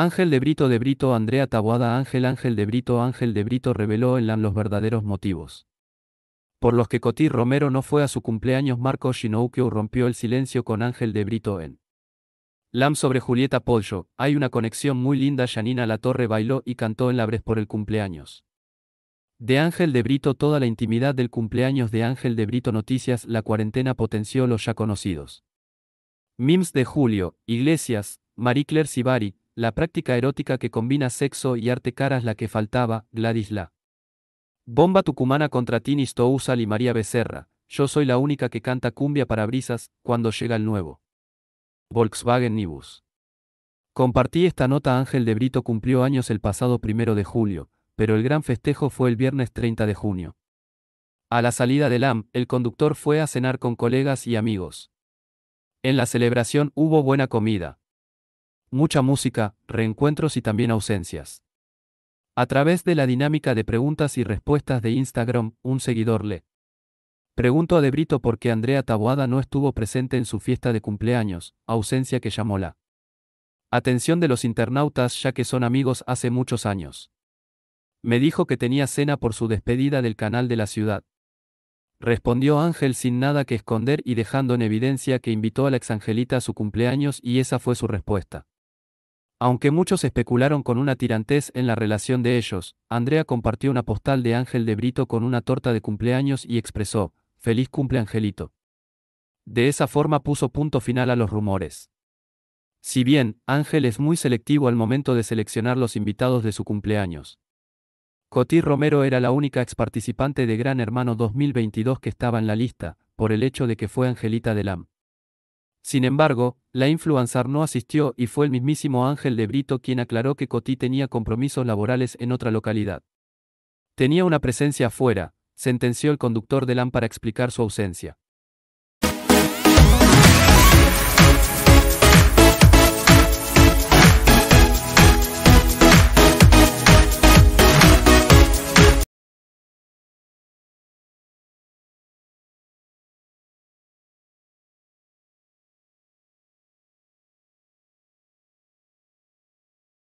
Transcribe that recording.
Ángel de Brito de Brito Andrea Taboada Ángel Ángel de Brito Ángel de Brito reveló en LAM los verdaderos motivos. Por los que Cotí Romero no fue a su cumpleaños Marco Shinoukio rompió el silencio con Ángel de Brito en LAM sobre Julieta Pollo, hay una conexión muy linda Janina La Torre bailó y cantó en Labres por el cumpleaños. De Ángel de Brito toda la intimidad del cumpleaños de Ángel de Brito Noticias la cuarentena potenció los ya conocidos. Mims de Julio, Iglesias, Marie Sibari, la práctica erótica que combina sexo y arte caras la que faltaba, Gladysla. Bomba tucumana contra Tini Stousal y María Becerra, yo soy la única que canta cumbia para brisas cuando llega el nuevo. Volkswagen Nibus. Compartí esta nota Ángel de Brito cumplió años el pasado primero de julio, pero el gran festejo fue el viernes 30 de junio. A la salida del AM, el conductor fue a cenar con colegas y amigos. En la celebración hubo buena comida, mucha música, reencuentros y también ausencias. A través de la dinámica de preguntas y respuestas de Instagram, un seguidor le preguntó a Debrito por qué Andrea Taboada no estuvo presente en su fiesta de cumpleaños, ausencia que llamó la atención de los internautas ya que son amigos hace muchos años. Me dijo que tenía cena por su despedida del canal de la ciudad. Respondió Ángel sin nada que esconder y dejando en evidencia que invitó a la angelita a su cumpleaños y esa fue su respuesta. Aunque muchos especularon con una tirantez en la relación de ellos, Andrea compartió una postal de Ángel de Brito con una torta de cumpleaños y expresó, Feliz cumple Angelito. De esa forma puso punto final a los rumores. Si bien, Ángel es muy selectivo al momento de seleccionar los invitados de su cumpleaños. Cotí Romero era la única ex participante de Gran Hermano 2022 que estaba en la lista, por el hecho de que fue Angelita Delam. Sin embargo, la influencer no asistió y fue el mismísimo Ángel de Brito quien aclaró que Coti tenía compromisos laborales en otra localidad. Tenía una presencia afuera, sentenció el conductor de LAN para explicar su ausencia.